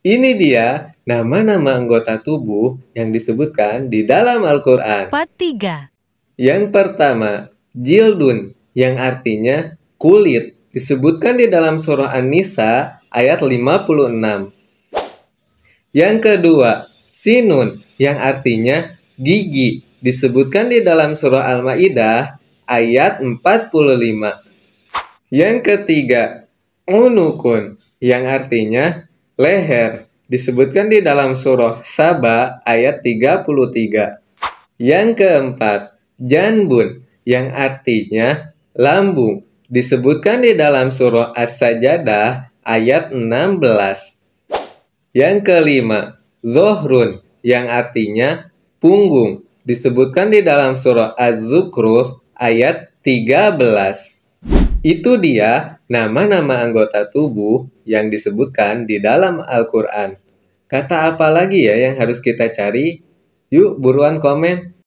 Ini dia nama-nama anggota tubuh yang disebutkan di dalam Al-Quran. Yang pertama, jildun, yang artinya kulit. Disebutkan di dalam surah An-Nisa ayat 56. Yang kedua, sinun, yang artinya gigi. Disebutkan di dalam surah Al-Ma'idah ayat 45. Yang ketiga, unukun, yang artinya leher disebutkan di dalam surah Saba ayat 33. Yang keempat, janbun yang artinya lambung disebutkan di dalam surah As-Sajadah ayat 16. Yang kelima, zohrun yang artinya punggung disebutkan di dalam surah Az-Zukhruf ayat 13. Itu dia nama-nama anggota tubuh yang disebutkan di dalam Al-Quran. Kata apa lagi ya yang harus kita cari? Yuk buruan komen.